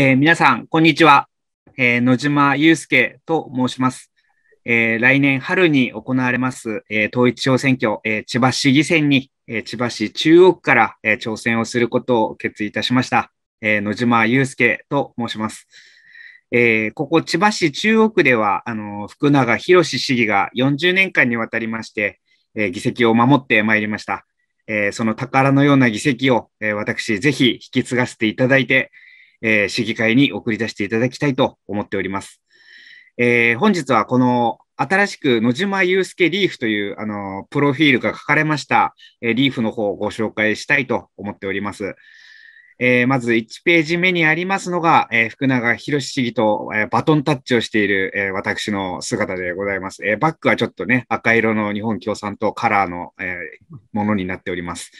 えー、皆さん、こんにちは。えー、野島祐介と申します。えー、来年春に行われます、え統一地方選挙、え千葉市議選に、え千葉市中央区から、え挑戦をすることを決意いたしました。え野島祐介と申します。えここ千葉市中央区では、あの福永博市議が40年間にわたりまして、え議席を守ってまいりました。えその宝のような議席を、え私、ぜひ引き継がせていただいて、えー、市議会に送り出していただきたいと思っております。えー、本日はこの新しく野島祐介リーフという、あの、プロフィールが書かれました、えー、リーフの方をご紹介したいと思っております。えー、まず1ページ目にありますのが、えー、福永博市議と、えー、バトンタッチをしている、え私の姿でございます、えバックはちょっとね、赤色の日本共産党カラーの、えものになっております。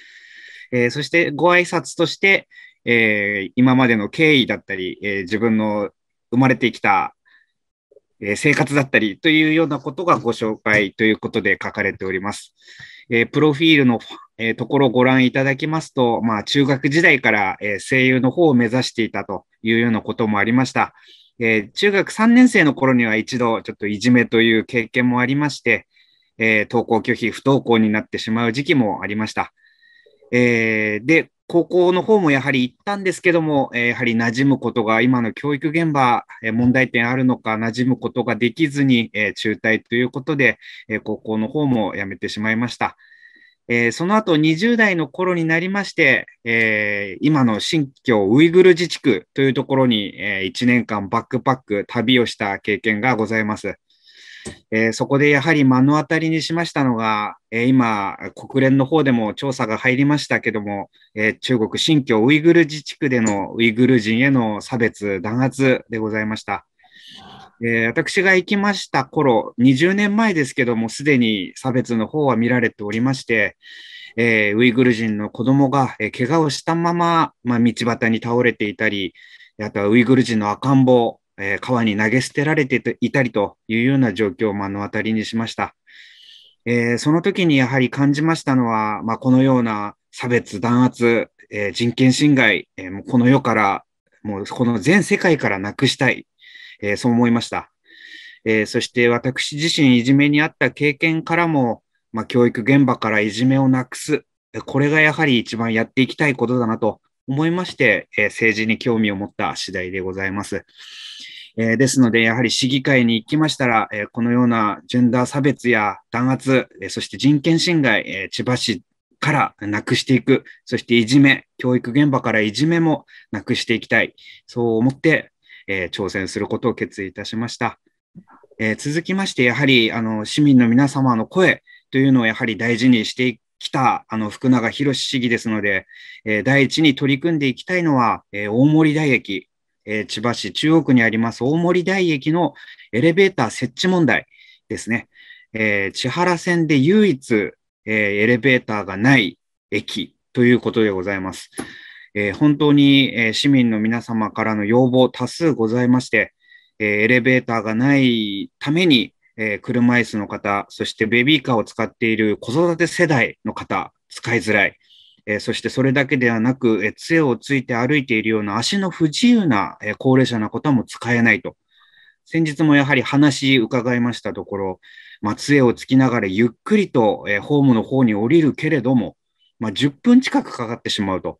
えそしてご挨拶として、えー、今までの経緯だったり、えー、自分の生まれてきた、えー、生活だったりというようなことがご紹介ということで書かれております。えプロフィールの、えところをご覧いただきますと、まあ、中学時代から、え声優の方を目指していたというようなこともありました。え中学3年生の頃には一度ちょっといじめという経験もありまして、え登校拒否、不登校になってしまう時期もありました。えー、で、高校の方もやはり行ったんですけども、やはり馴染むことが、今の教育現場、問題点あるのか、馴染むことができずに、中退ということで、高校の方も辞めてしまいました。その後20代の頃になりまして、今の新疆ウイグル自治区というところに、1年間バックパック旅をした経験がございます。えー、そこでやはり目の当たりにしましたのが、えー、今、国連の方でも調査が入りましたけども、えー、中国新疆ウイグル自治区でのウイグル人への差別、弾圧でございました。え私が行きました頃、20年前ですけども、すでに差別の方は見られておりまして、えウイグル人の子供が、え怪我をしたまま、まあ、道端に倒れていたり、あとはウイグル人の赤ん坊、えー、川に投げ捨てられていたりというような状況を目の当たりにしました。えー、その時にやはり感じましたのは、まあ、このような差別、弾圧、えー、人権侵害、えもうこの世から、もうこの全世界からなくしたい、えそう思いました。えそして私自身いじめにあった経験からも、まあ、教育現場からいじめをなくす、これがやはり一番やっていきたいことだなと思いまして、えー、政治に興味を持った次第でございます。えー、ですので、やはり市議会に行きましたら、えー、このようなジェンダー差別や弾圧、えー、そして人権侵害、え千葉市からなくしていく、そしていじめ、教育現場からいじめもなくしていきたい、そう思って、え挑戦することを決意いたしました。え続きまして、やはりあの市民の皆様の声というのをやはり大事にして来たあの福永博市議ですので、えー、第一に取り組んでいきたいのは、えー、大森台駅、えー、千葉市中央区にあります大森台駅のエレベーター設置問題ですね。えー、千原線で唯一、えー、エレベーターがない駅ということでございます。えー、本当に、えー、市民の皆様からの要望多数ございまして、えー、エレベーターがないために、えー、車椅子の方、そしてベビーカーを使っている子育て世代の方、使いづらい。えそしてそれだけではなく、え杖をついて歩いているような足の不自由な、え高齢者の方も使えないと。先日もやはり話伺いましたところ、まあ、杖をつきながらゆっくりと、えホームの方に降りるけれども、まあ、10分近くかかってしまうと。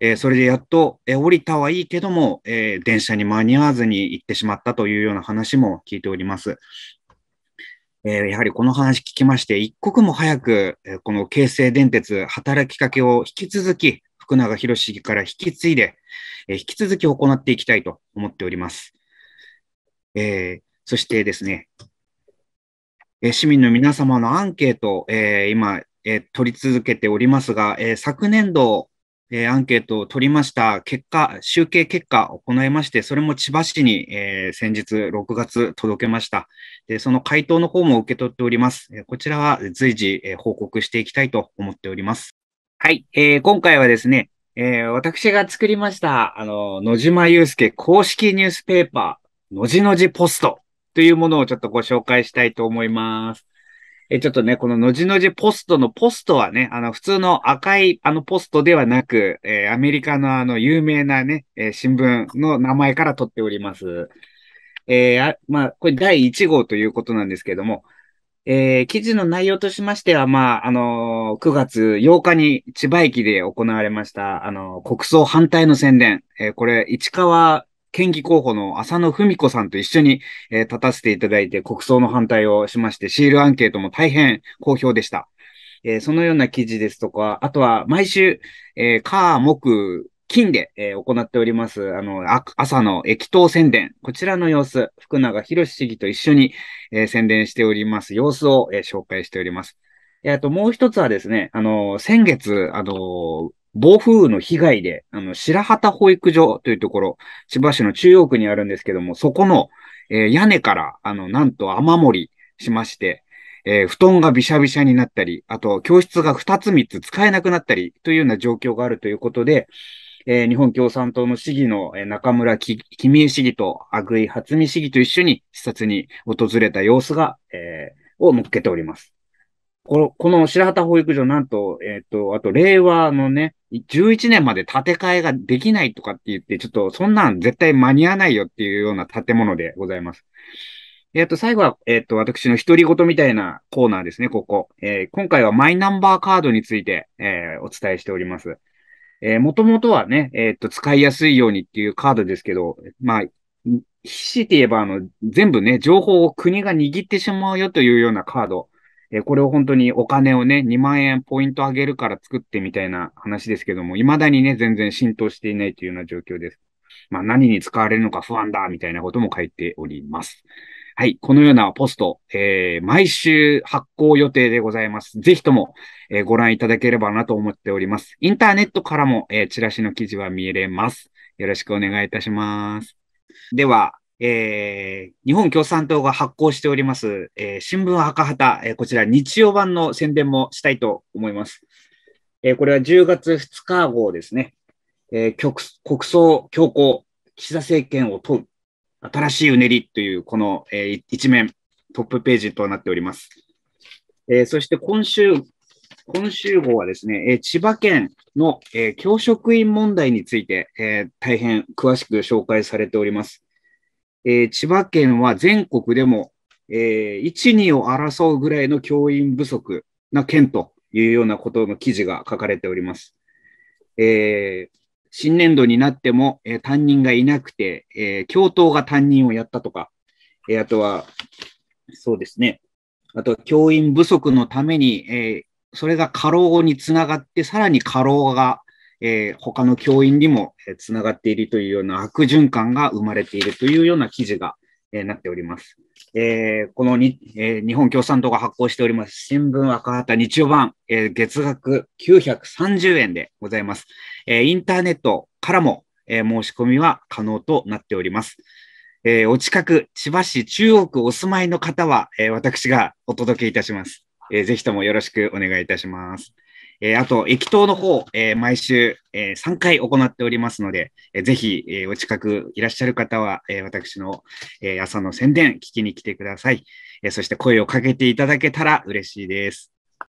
えそれでやっと、え降りたはいいけども、え電車に間に合わずに行ってしまったというような話も聞いております。えー、やはりこの話聞きまして、一刻も早く、えー、この京成電鉄働きかけを引き続き、福永博史から引き継いで、えー、引き続き行っていきたいと思っております。えー、そしてですね、えー、市民の皆様のアンケート、えー、今、えー、取り続けておりますが、えー、昨年度、えー、アンケートを取りました。結果、集計結果を行いまして、それも千葉市に、えー、先日6月届けました。で、その回答の方も受け取っております。こちらは随時、え報告していきたいと思っております。はい、えー、今回はですね、え私が作りました、あの、野島祐介公式ニュースペーパー、のじのじポストというものをちょっとご紹介したいと思います。えちょっとね、こののじのじポストのポストはね、あの、普通の赤いあのポストではなく、えー、アメリカのあの、有名なね、えー、新聞の名前から取っております。えー、あまあ、これ第1号ということなんですけれども、えー、記事の内容としましては、まあ、あのー、9月8日に千葉駅で行われました、あのー、国葬反対の宣伝、えー、これ、市川県議候補の浅野文子さんと一緒に、えー、立たせていただいて国葬の反対をしまして、シールアンケートも大変好評でした。えー、そのような記事ですとか、あとは毎週、えー、木、金で、えー、行っております、あの、あ朝の駅頭宣伝、こちらの様子、福永博市議と一緒に、えー、宣伝しております、様子を、えー、紹介しております。えー、あともう一つはですね、あの、先月、あの、暴風雨の被害で、あの、白旗保育所というところ、千葉市の中央区にあるんですけども、そこの、えー、屋根から、あの、なんと雨漏りしまして、えー、布団がびしゃびしゃになったり、あと、教室が2つ3つ使えなくなったり、というような状況があるということで、えー、日本共産党の市議の、中村き、君江市議と、阿久井初見市議と一緒に視察に訪れた様子が、えー、を載っけております。この、この白旗保育所、なんと、えっ、ー、と、あと、令和のね、11年まで建て替えができないとかって言って、ちょっと、そんなん絶対間に合わないよっていうような建物でございます。えっ、ー、と、最後は、えっ、ー、と、私の独り言みたいなコーナーですね、ここ。え今回はマイナンバーカードについて、えお伝えしております。えー、もともとはね、えっと、使いやすいようにっていうカードですけど、まあ、ひして言えば、あの、全部ね、情報を国が握ってしまうよというようなカード。えこれを本当にお金をね、2万円ポイントあげるから作ってみたいな話ですけども、未だにね、全然浸透していないというような状況です。まあ、何に使われるのか不安だ、みたいなことも書いております。はい。このようなポスト、えー、毎週発行予定でございます。ぜひとも、えー、ご覧いただければなと思っております。インターネットからも、えー、チラシの記事は見れます。よろしくお願いいたします。では、えー、日本共産党が発行しております、えー、新聞赤旗、えー、こちら日曜版の宣伝もしたいと思います。えこれは10月2日号ですね。え国葬強行、岸田政権を問う、新しいうねりというこの、え一面、トップページとなっております。えそして今週、今週号はですね、え千葉県の、え教職員問題について、え大変詳しく紹介されております。えー、千葉県は全国でも、えー、1、2を争うぐらいの教員不足な県というようなことの記事が書かれております。えー、新年度になっても、えー、担任がいなくて、えー、教頭が担任をやったとか、えー、あとは、そうですね、あとは教員不足のために、えー、それが過労につながって、さらに過労がえー、他の教員にもつながっているというような悪循環が生まれているというような記事が、えー、なっております。えー、このに、えー、日本共産党が発行しております新聞赤旗日曜版、えー、月額930円でございます。えー、インターネットからも、えー、申し込みは可能となっております。えー、お近く、千葉市中央区お住まいの方は、えー、私がお届けいたします。えー、ぜひともよろしくお願いいたします。えー、あと、駅頭の方、えー、毎週、えー、3回行っておりますので、えー、ぜひ、えー、お近くいらっしゃる方は、えー、私の、えー、朝の宣伝、聞きに来てください、えー。そして声をかけていただけたら嬉しいです。